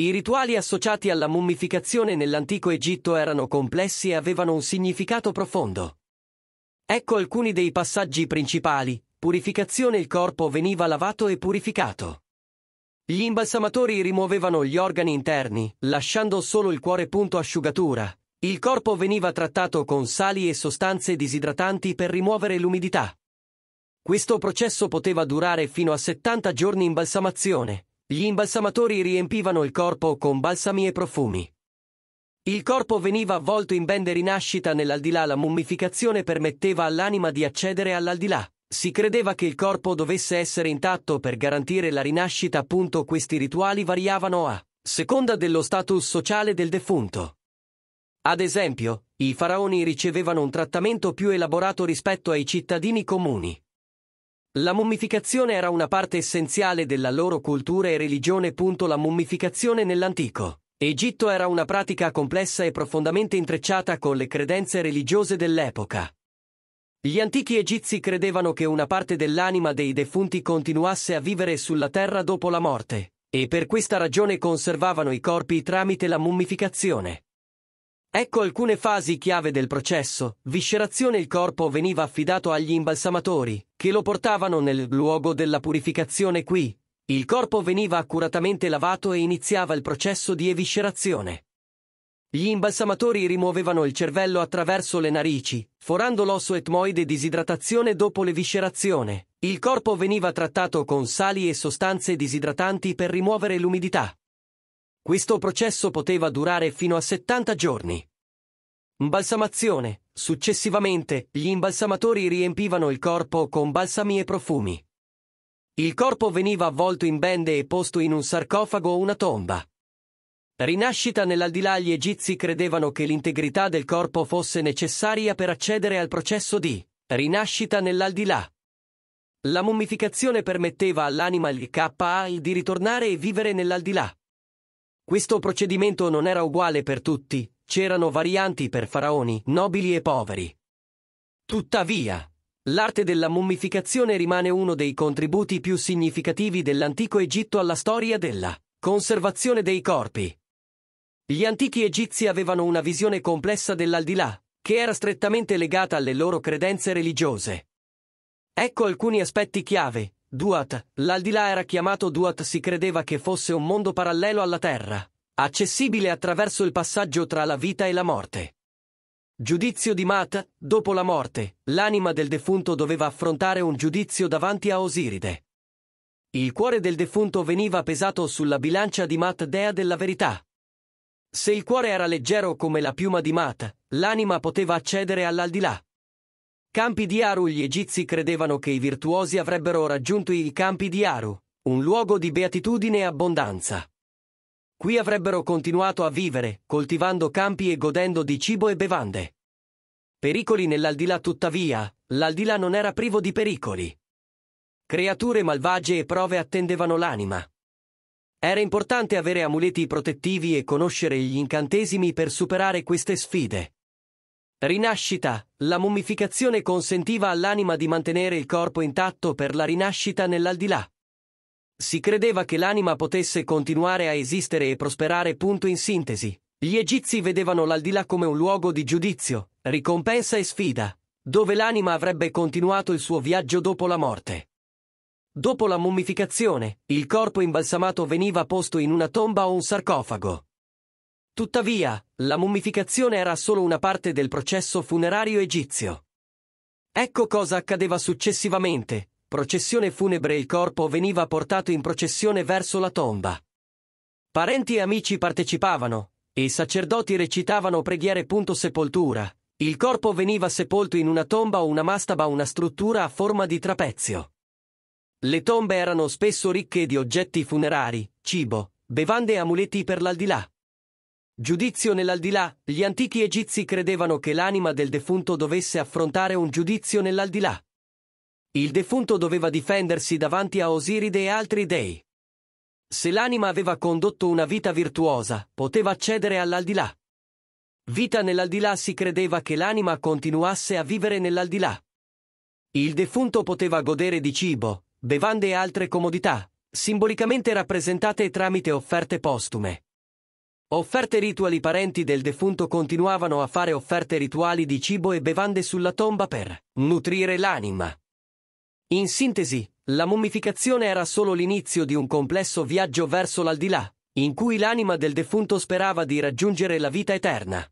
I rituali associati alla mummificazione nell'antico Egitto erano complessi e avevano un significato profondo. Ecco alcuni dei passaggi principali. Purificazione Il corpo veniva lavato e purificato. Gli imbalsamatori rimuovevano gli organi interni, lasciando solo il cuore. punto Asciugatura. Il corpo veniva trattato con sali e sostanze disidratanti per rimuovere l'umidità. Questo processo poteva durare fino a 70 giorni imbalsamazione, gli imbalsamatori riempivano il corpo con balsami e profumi. Il corpo veniva avvolto in bende rinascita nell'aldilà, la mummificazione permetteva all'anima di accedere all'aldilà. Si credeva che il corpo dovesse essere intatto per garantire la rinascita, appunto questi rituali variavano a seconda dello status sociale del defunto. Ad esempio, i faraoni ricevevano un trattamento più elaborato rispetto ai cittadini comuni. La mummificazione era una parte essenziale della loro cultura e religione. La mummificazione nell'antico Egitto era una pratica complessa e profondamente intrecciata con le credenze religiose dell'epoca. Gli antichi egizi credevano che una parte dell'anima dei defunti continuasse a vivere sulla terra dopo la morte, e per questa ragione conservavano i corpi tramite la mummificazione. Ecco alcune fasi chiave del processo. Viscerazione il corpo veniva affidato agli imbalsamatori, che lo portavano nel luogo della purificazione qui. Il corpo veniva accuratamente lavato e iniziava il processo di eviscerazione. Gli imbalsamatori rimuovevano il cervello attraverso le narici, forando l'osso etmoide disidratazione dopo l'eviscerazione. Il corpo veniva trattato con sali e sostanze disidratanti per rimuovere l'umidità. Questo processo poteva durare fino a 70 giorni. Imbalsamazione. Successivamente, gli imbalsamatori riempivano il corpo con balsami e profumi. Il corpo veniva avvolto in bende e posto in un sarcofago o una tomba. Rinascita nell'aldilà gli egizi credevano che l'integrità del corpo fosse necessaria per accedere al processo di rinascita nell'aldilà. La mummificazione permetteva all'anima il KA di ritornare e vivere nell'aldilà. Questo procedimento non era uguale per tutti, c'erano varianti per faraoni, nobili e poveri. Tuttavia, l'arte della mummificazione rimane uno dei contributi più significativi dell'antico Egitto alla storia della conservazione dei corpi. Gli antichi egizi avevano una visione complessa dell'aldilà, che era strettamente legata alle loro credenze religiose. Ecco alcuni aspetti chiave, Duat, l'aldilà era chiamato Duat si credeva che fosse un mondo parallelo alla Terra, accessibile attraverso il passaggio tra la vita e la morte. Giudizio di Mat, dopo la morte, l'anima del defunto doveva affrontare un giudizio davanti a Osiride. Il cuore del defunto veniva pesato sulla bilancia di Mat dea della verità. Se il cuore era leggero come la piuma di Mat, l'anima poteva accedere all'aldilà. Campi di Aru Gli egizi credevano che i virtuosi avrebbero raggiunto i campi di Aru, un luogo di beatitudine e abbondanza. Qui avrebbero continuato a vivere, coltivando campi e godendo di cibo e bevande. Pericoli nell'aldilà tuttavia, l'aldilà non era privo di pericoli. Creature malvagie e prove attendevano l'anima. Era importante avere amuleti protettivi e conoscere gli incantesimi per superare queste sfide. Rinascita. La mummificazione consentiva all'anima di mantenere il corpo intatto per la rinascita nell'aldilà. Si credeva che l'anima potesse continuare a esistere e prosperare. Punto in sintesi. Gli egizi vedevano l'aldilà come un luogo di giudizio, ricompensa e sfida, dove l'anima avrebbe continuato il suo viaggio dopo la morte. Dopo la mummificazione, il corpo imbalsamato veniva posto in una tomba o un sarcofago. Tuttavia, la mummificazione era solo una parte del processo funerario egizio. Ecco cosa accadeva successivamente. Processione funebre il corpo veniva portato in processione verso la tomba. Parenti e amici partecipavano, e i sacerdoti recitavano preghiere. Sepoltura. Il corpo veniva sepolto in una tomba o una mastaba, una struttura a forma di trapezio. Le tombe erano spesso ricche di oggetti funerari, cibo, bevande e amuleti per l'aldilà. Giudizio nell'aldilà. Gli antichi egizi credevano che l'anima del defunto dovesse affrontare un giudizio nell'aldilà. Il defunto doveva difendersi davanti a Osiride e altri dei. Se l'anima aveva condotto una vita virtuosa, poteva accedere all'aldilà. Vita nell'aldilà si credeva che l'anima continuasse a vivere nell'aldilà. Il defunto poteva godere di cibo, bevande e altre comodità, simbolicamente rappresentate tramite offerte postume. Offerte rituali I parenti del defunto continuavano a fare offerte rituali di cibo e bevande sulla tomba per nutrire l'anima. In sintesi, la mummificazione era solo l'inizio di un complesso viaggio verso l'aldilà, in cui l'anima del defunto sperava di raggiungere la vita eterna.